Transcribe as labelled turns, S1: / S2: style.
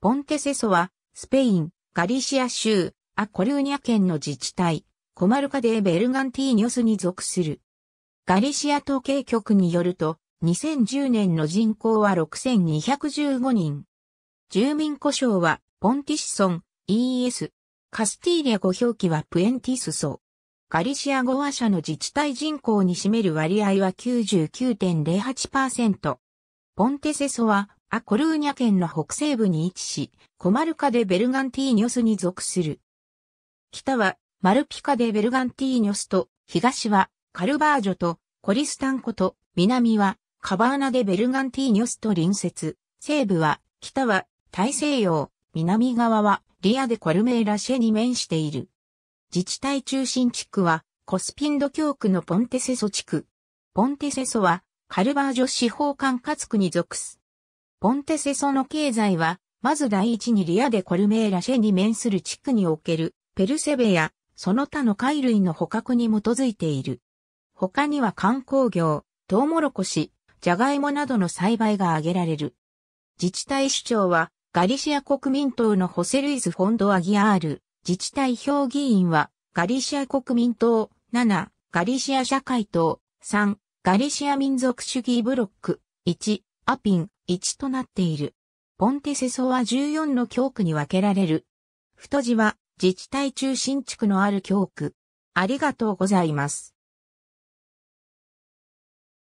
S1: ポンテセソは、スペイン、ガリシア州、
S2: アコルーニャ県の自治体、コマルカデーベルガンティーニョスに属する。ガリシア統計局によると、2010年の人口は6215人。住民故障は、ポンティシソン、ES。カスティーリア語表記はプエンティスソ。ガリシア語話者の自治体人口に占める割合は99.08%。ポンテセソは、アコルーニャ県の北西部に位置し、コマルカでベルガンティーニョスに属する。北はマルピカでベルガンティーニョスと、東はカルバージョとコリスタンコと、南はカバーナでベルガンティーニョスと隣接、西部は、北は大西洋、南側はリアデ・コルメーラシェに面している。自治体中心地区はコスピンド教区のポンテセソ地区。ポンテセソはカルバージョ司法管轄区に属す。ポンテセソの経済は、まず第一にリアデコルメーラシェに面する地区におけるペルセベやその他の貝類の捕獲に基づいている。他には観光業、トウモロコシ、ジャガイモなどの栽培が挙げられる。自治体首長はガリシア国民党のホセルイズ・フォンド・アギアール、自治体評議員はガリシア国民党、7、ガリシア社会党、3、ガリシア民族主義ブロック、1、アピン、1となっている。ポンテセソは14の教区に分けられる。太字は自治
S1: 体中心地区のある教区。ありがとうございます。